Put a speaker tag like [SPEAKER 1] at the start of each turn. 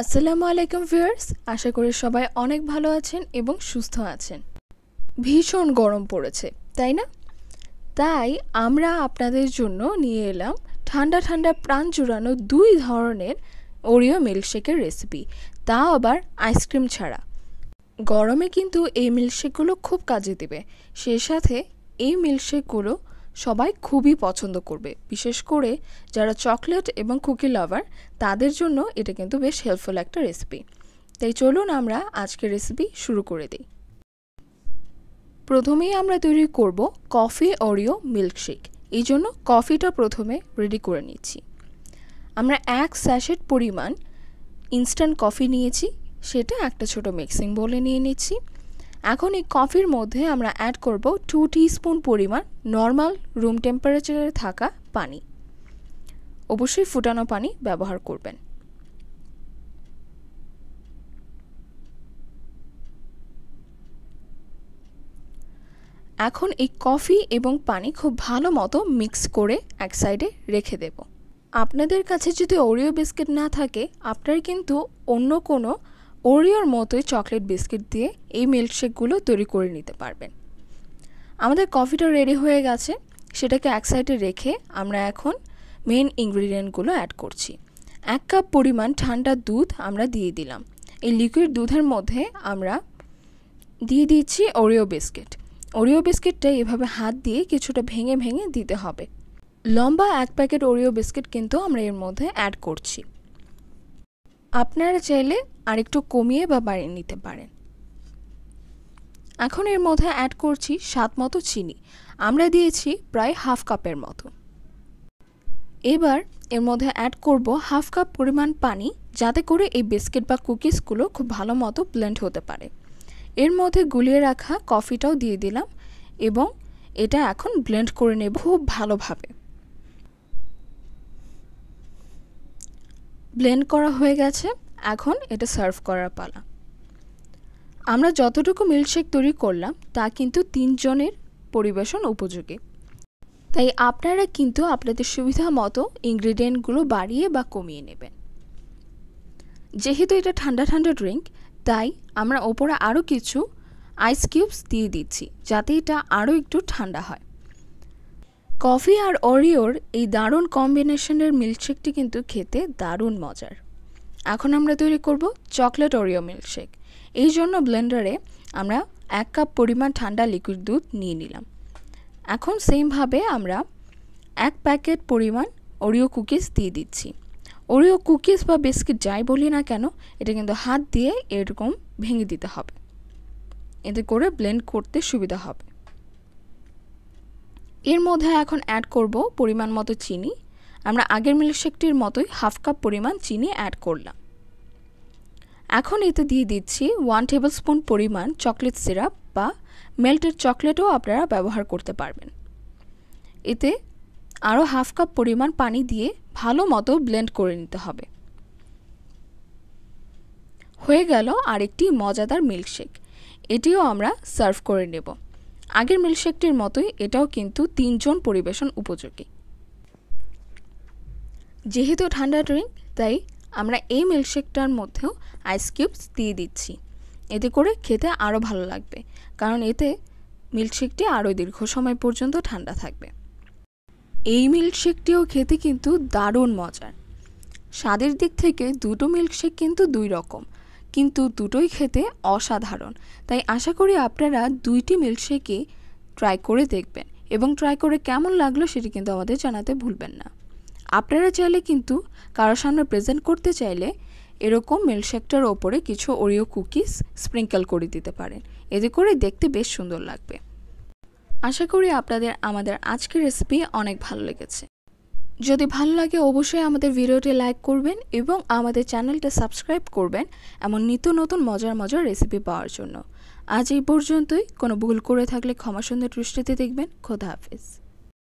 [SPEAKER 1] আসসালামু আলাইকুম ভিউয়ার্স আশা করি সবাই অনেক ভালো আছেন এবং সুস্থ আছেন ভীষণ গরম পড়েছে তাই না তাই আমরা আপনাদের জন্য নিয়ে এলাম ঠান্ডা ঠান্ডা প্রাণ জুড়ানো দুই ধরনের ওরিও মিল্কশেকের রেসিপি তা আবার আইসক্রিম ছাড়া গরমে কিন্তু এই মিল্কশেকগুলো খুব কাজে দেবে সে সাথে এই মিল্কশেকগুলো সবাই খুবই পছন্দ করবে বিশেষ করে যারা চকলেট এবং কুকি লাভার তাদের জন্য এটা কিন্তু বেশ হেল্পফুল একটা রেসিপি তাই চলুন আমরা আজকের রেসিপি শুরু করে দিই প্রথমেই আমরা তৈরি করব কফি অরিও মিল্কশেক এই জন্য কফিটা প্রথমে রেডি করে নিচ্ছি আমরা এক স্যাশেট পরিমাণ ইনস্ট্যান্ট কফি নিয়েছি সেটা একটা ছোট মিক্সিং বলে নিয়ে নিচ্ছি এখন এই কফির মধ্যে আমরা অ্যাড করব টু স্পুন পরিমাণ নর্মাল রুম টেম্পারেচারে থাকা পানি অবশ্যই ফুটানো পানি ব্যবহার করবেন এখন এই কফি এবং পানি খুব ভালো মতো মিক্স করে এক সাইডে রেখে দেব আপনাদের কাছে যদি ওরিও বিস্কিট না থাকে আপনার কিন্তু অন্য কোনো ওরিওর মতোই চকলেট বিস্কিট দিয়ে এই মিল্কশেকগুলো তৈরি করে নিতে পারবেন আমাদের কফিটা রেডি হয়ে গেছে সেটাকে এক সাইডে রেখে আমরা এখন মেন ইনগ্রিডিয়েন্টগুলো অ্যাড করছি এক কাপ পরিমাণ ঠান্ডা দুধ আমরা দিয়ে দিলাম এই লিকুইড দুধের মধ্যে আমরা দিয়ে দিচ্ছি ওরিও বিস্কিট ওরিও বিস্কিটটা এভাবে হাত দিয়ে কিছুটা ভেঙে ভেঙে দিতে হবে লম্বা এক প্যাকেট ওরিও বিস্কিট কিন্তু আমরা এর মধ্যে অ্যাড করছি আপনারা চাইলে আরেকটু কমিয়ে বা বাড়িয়ে নিতে পারেন এখন এর মধ্যে অ্যাড করছি স্বাদ মতো চিনি আমরা দিয়েছি প্রায় হাফ কাপের মতো এবার এর মধ্যে অ্যাড করব হাফ কাপ পরিমাণ পানি যাতে করে এই বিস্কিট বা কুকিজগুলো খুব ভালো মতো ব্লেন্ড হতে পারে এর মধ্যে গুলিয়ে রাখা কফিটাও দিয়ে দিলাম এবং এটা এখন ব্লেন্ড করে নেব খুব ভালোভাবে ব্লেন্ড করা হয়ে গেছে এখন এটা সার্ভ করার পালা আমরা যতটুকু মিল্কশেক তৈরি করলাম তা কিন্তু তিনজনের পরিবেশন উপযোগী তাই আপনারা কিন্তু আপনাদের সুবিধা মতো ইনগ্রিডিয়েন্টগুলো বাড়িয়ে বা কমিয়ে নেবেন যেহেতু এটা ঠান্ডা ঠান্ডা ড্রিঙ্ক তাই আমরা ওপরে আরও কিছু আইস কিউবস দিয়ে দিচ্ছি যাতে এটা আরও একটু ঠান্ডা হয় কফি আর অরিওর এই দারুণ কম্বিনেশনের মিল্কশেকটি কিন্তু খেতে দারুণ মজার এখন আমরা তৈরি করব চকলেট অরিও মিল্কশেক এই জন্য ব্লেন্ডারে আমরা এক কাপ পরিমাণ ঠান্ডা লিকুইড দুধ নিয়ে নিলাম এখন সেমভাবে আমরা এক প্যাকেট পরিমাণ ওরিও কুকিজ দিয়ে দিচ্ছি ওরিও কুকিজ বা বিস্কিট যাই বলি না কেন এটা কিন্তু হাত দিয়ে এরকম ভেঙে দিতে হবে এতে করে ব্লেন্ড করতে সুবিধা হবে এর মধ্যে এখন অ্যাড করব পরিমাণ মতো চিনি আমরা আগের মিল্কশেকটির মতোই হাফ কাপ পরিমাণ চিনি অ্যাড করলাম এখন এতে দিয়ে দিচ্ছি ওয়ান টেবিল স্পুন পরিমাণ চকলেট সিরাপ বা মেল্টেড চকলেটও আপনারা ব্যবহার করতে পারবেন এতে আরও হাফ কাপ পরিমাণ পানি দিয়ে ভালো মতো ব্লেন্ড করে নিতে হবে হয়ে গেল আরেকটি মজাদার মিল্কশেক এটিও আমরা সার্ভ করে নেব আগের মিল্কশেকটির মতোই এটাও কিন্তু তিনজন পরিবেশন উপযোগী যেহেতু ঠান্ডা ড্রিঙ্ক তাই আমরা এই মিল্কশেকটার মধ্যেও আইস কিউবস দিয়ে দিচ্ছি এতে করে খেতে আরও ভালো লাগবে কারণ এতে মিল্কশেকটি আরও দীর্ঘ সময় পর্যন্ত ঠান্ডা থাকবে এই মিল্কশেকটিও খেতে কিন্তু দারুণ মজার স্বাদের দিক থেকে দুটো মিল্কশেক কিন্তু দুই রকম কিন্তু দুটোই খেতে অসাধারণ তাই আশা করি আপনারা দুইটি মিল্কশেকই ট্রাই করে দেখবেন এবং ট্রাই করে কেমন লাগলো সেটি কিন্তু আমাদের জানাতে ভুলবেন না আপনারা চাইলে কিন্তু কারোর সামনে প্রেজেন্ট করতে চাইলে এরকম মিল্কশেকটার ওপরে কিছু ওরিও কুকিজ স্প্রিঙ্কল করে দিতে পারেন এতে করে দেখতে বেশ সুন্দর লাগবে আশা করি আপনাদের আমাদের আজকের রেসিপি অনেক ভালো লেগেছে যদি ভালো লাগে অবশ্যই আমাদের ভিডিওটি লাইক করবেন এবং আমাদের চ্যানেলটা সাবস্ক্রাইব করবেন এমন নিত্য নতুন মজার মজার রেসিপি পাওয়ার জন্য আজ এই পর্যন্তই কোনো ভুল করে থাকলে ক্ষমাসুন্দর দৃষ্টিতে দেখবেন খোদা হাফিজ